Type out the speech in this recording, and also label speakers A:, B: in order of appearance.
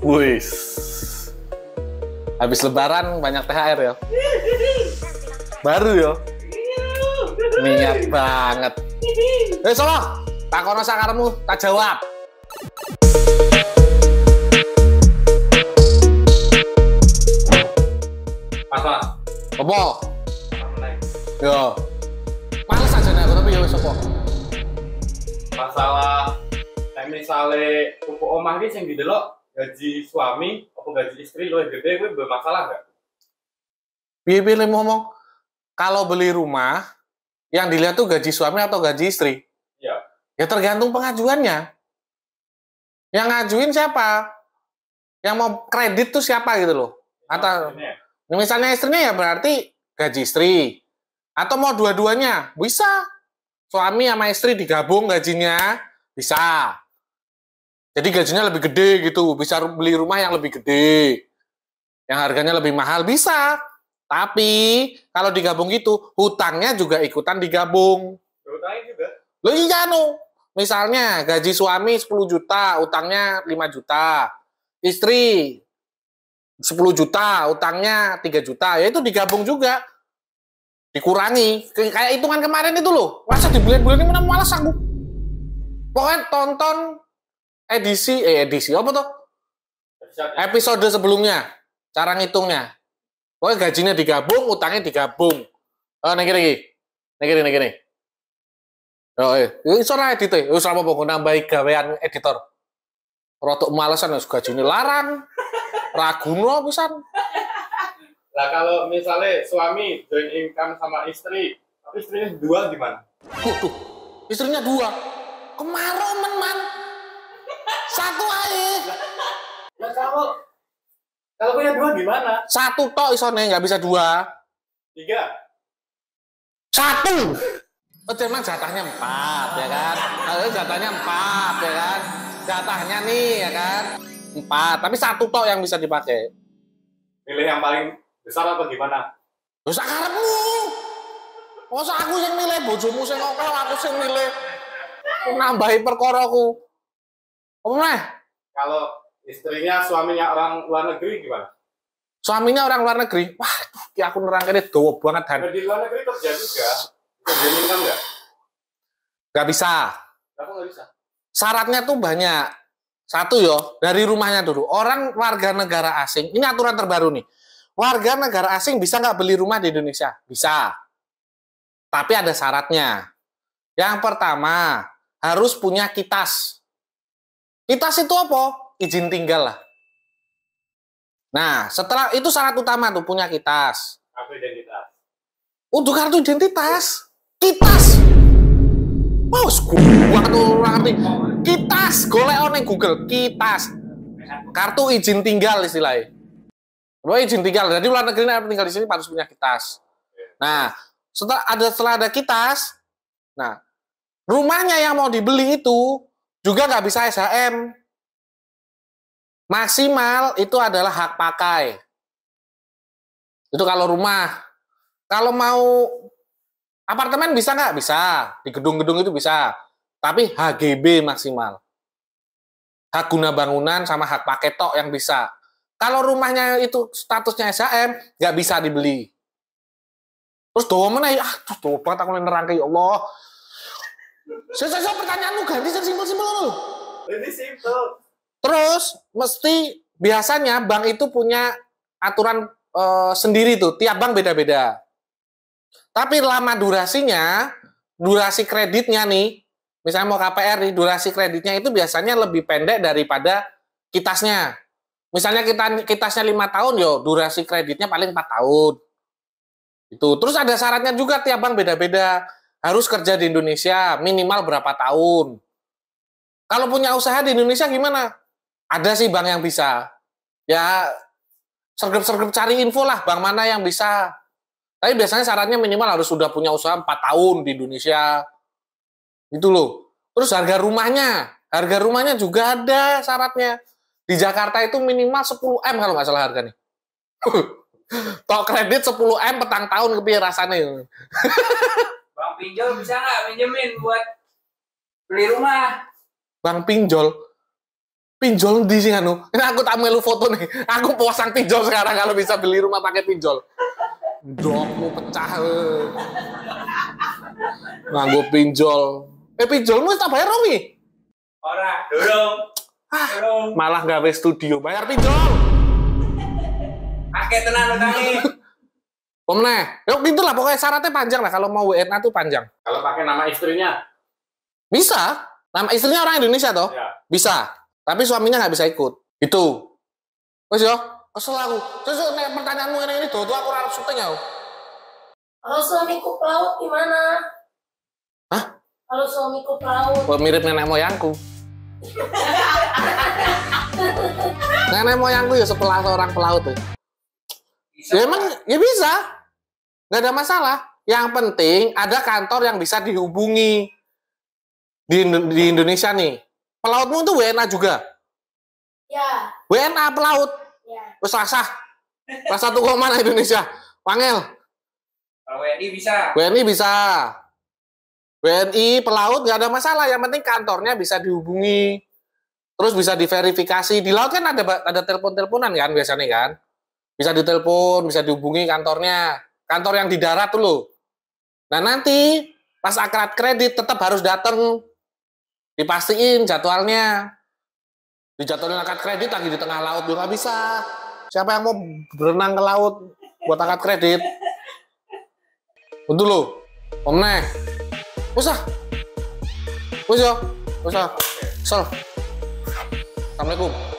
A: Wuih, Habis lebaran banyak THR ya. Baru ya. Niat banget. Eh Solo, kono sakarmu tak jawab. Apa? Apa? Ya. Yo. Males aja nek tapi ya wis apa. Masalah Misalnya, pupuk omah ini yang didelok gaji suami atau gaji istri lo gede gue bermasalah nggak? Pilih pilih ngomong kalau beli rumah yang dilihat tuh gaji suami atau gaji istri. Iya. Ya tergantung pengajuannya. Yang ngajuin siapa? Yang mau kredit tuh siapa gitu loh? Atau ya? misalnya istrinya ya berarti gaji istri. Atau mau dua-duanya bisa. Suami sama istri digabung gajinya bisa jadi gajinya lebih gede gitu, bisa beli rumah yang lebih gede. Yang harganya lebih mahal bisa. Tapi kalau digabung gitu, hutangnya juga ikutan digabung. Ya, Lo iya no. Misalnya gaji suami 10 juta, utangnya 5 juta. Istri 10 juta, utangnya 3 juta. Ya itu digabung juga. Dikurangi. Kayak hitungan kemarin itu loh. Masa di bulan-bulan ini mana malas aku. Pokoknya tonton edisi eh edisi apa tuh? Episode sebelumnya cara ngitungnya. Pokoknya gajinya digabung, utangnya digabung. Oh, nek iki. ini iki nek iki. Oh, eh, iya. ini ra edit e. usah apa pokoke nambahi gawean editor. Rotok malesan harus gajinya larang. ragu no pisan. Lah kalau misalnya suami join income sama istri, tapi istrinya dua gimana? Waduh, istrinya dua. kemarin satu aja lah kalau kalau punya dua gimana satu tok isone nggak bisa dua tiga satu Oh, emang jatahnya empat, ya kan? Kalau jatahnya empat, ya kan? Jatahnya nih, ya kan? Empat, tapi satu tok yang bisa dipakai. Pilih yang paling besar apa gimana? Lu karepmu Masa aku yang milih bojomu sing kok aku sing milih nambahi perkoroku. Kalau istrinya suaminya orang luar negeri gimana? Suaminya orang luar negeri. Wah, ya aku ini doa banget Dan... di luar negeri kerja juga. Kerja minta enggak? Enggak bisa. Kenapa enggak bisa? Syaratnya tuh banyak. Satu yo, dari rumahnya dulu. Orang warga negara asing, ini aturan terbaru nih. Warga negara asing bisa nggak beli rumah di Indonesia? Bisa. Tapi ada syaratnya. Yang pertama, harus punya kitas ITAS itu apa? Izin tinggal lah. Nah, setelah itu syarat utama tuh punya kitas. Kartu identitas. Untuk kartu identitas, kitas. Mau oh, gua tuh ngerti. Kitas, golek one Google, kitas. Kartu izin tinggal istilahnya. Lo izin tinggal. Jadi luar negeri tinggal di sini harus punya kitas. Nah, setelah ada setelah ada kitas, nah rumahnya yang mau dibeli itu juga nggak bisa SHM. Maksimal itu adalah hak pakai. Itu kalau rumah. Kalau mau apartemen bisa nggak? Bisa. Di gedung-gedung itu bisa. Tapi HGB maksimal. Hak guna bangunan sama hak pakai tok yang bisa. Kalau rumahnya itu statusnya SHM, nggak bisa dibeli. Terus doa mana ya? Ah, terus doa banget aku nerangkai ya Allah. Sesesa pertanyaanmu ganti sing simpel-simpel lho. Ini simpel. Terus mesti biasanya bank itu punya aturan e, sendiri tuh, tiap bank beda-beda. Tapi lama durasinya, durasi kreditnya nih, misalnya mau KPR nih, durasi kreditnya itu biasanya lebih pendek daripada kitasnya. Misalnya kita kitasnya lima tahun, yo durasi kreditnya paling 4 tahun. Itu. Terus ada syaratnya juga tiap bank beda-beda harus kerja di Indonesia minimal berapa tahun. Kalau punya usaha di Indonesia gimana? Ada sih bank yang bisa. Ya sergap-sergap cari info lah bank mana yang bisa. Tapi biasanya syaratnya minimal harus sudah punya usaha 4 tahun di Indonesia. Itu loh. Terus harga rumahnya, harga rumahnya juga ada syaratnya. Di Jakarta itu minimal 10M kalau nggak salah harganya. Tok kredit 10M petang tahun kepiye pinjol bisa nggak minjemin buat beli rumah bang pinjol pinjol di sini anu ini aku tak melu foto nih aku puasang pinjol sekarang kalau bisa beli rumah pakai pinjol dropmu pecah eh. gue pinjol eh pinjolmu tak bayar Romi ora dorong. ah, malah gawe studio bayar pinjol pakai tenan utangi Pemenang. ya itu lah pokoknya syaratnya panjang lah kalau mau WNA tuh panjang. Kalau pakai nama istrinya? Bisa. Nama istrinya orang Indonesia toh? Ya. Bisa. Tapi suaminya nggak bisa ikut. Itu. Wes yo, kesel aku. Terus nek pertanyaanmu ini ini tuh aku harus syuting Kalau suamiku pelaut di gimana? Hah? Kalau suamiku pelaut? laut. mirip nenek moyangku. nenek moyangku ya sepelah seorang pelaut tuh. ya emang ya bisa nggak ada masalah. Yang penting ada kantor yang bisa dihubungi di, di Indonesia nih. Pelautmu itu WNA juga. Ya. WNA pelaut. Ya. Wes sah.
B: Rasa mana Indonesia?
A: Panggil. WNI bisa. WNI bisa. WNI pelaut nggak ada masalah. Yang penting kantornya bisa dihubungi. Terus bisa diverifikasi. Di laut kan ada ada telepon-teleponan kan biasanya kan. Bisa ditelepon, bisa dihubungi kantornya kantor yang di darat dulu. Nah nanti pas akrat kredit tetap harus datang, dipastiin jadwalnya. Di jadwal akad kredit lagi di tengah laut juga bisa. Siapa yang mau berenang ke laut buat akad kredit? Untuk lo, Neh. usah, usah, usah, Sel. Assalamualaikum.